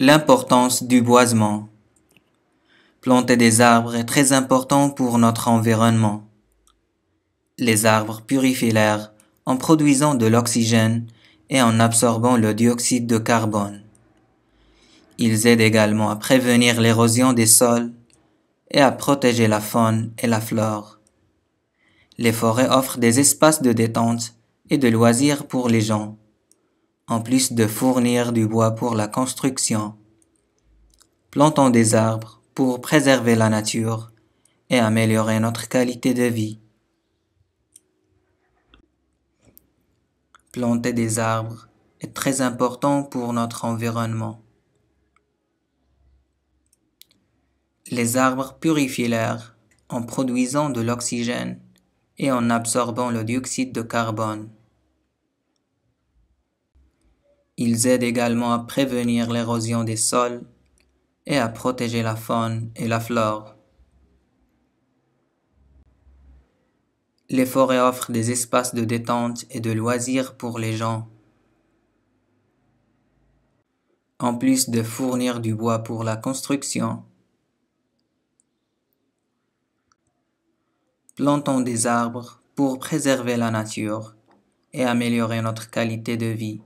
L'importance du boisement. Planter des arbres est très important pour notre environnement. Les arbres purifient l'air en produisant de l'oxygène et en absorbant le dioxyde de carbone. Ils aident également à prévenir l'érosion des sols et à protéger la faune et la flore. Les forêts offrent des espaces de détente et de loisirs pour les gens en plus de fournir du bois pour la construction. Plantons des arbres pour préserver la nature et améliorer notre qualité de vie. Planter des arbres est très important pour notre environnement. Les arbres purifient l'air en produisant de l'oxygène et en absorbant le dioxyde de carbone. Ils aident également à prévenir l'érosion des sols et à protéger la faune et la flore. Les forêts offrent des espaces de détente et de loisirs pour les gens. En plus de fournir du bois pour la construction, plantons des arbres pour préserver la nature et améliorer notre qualité de vie.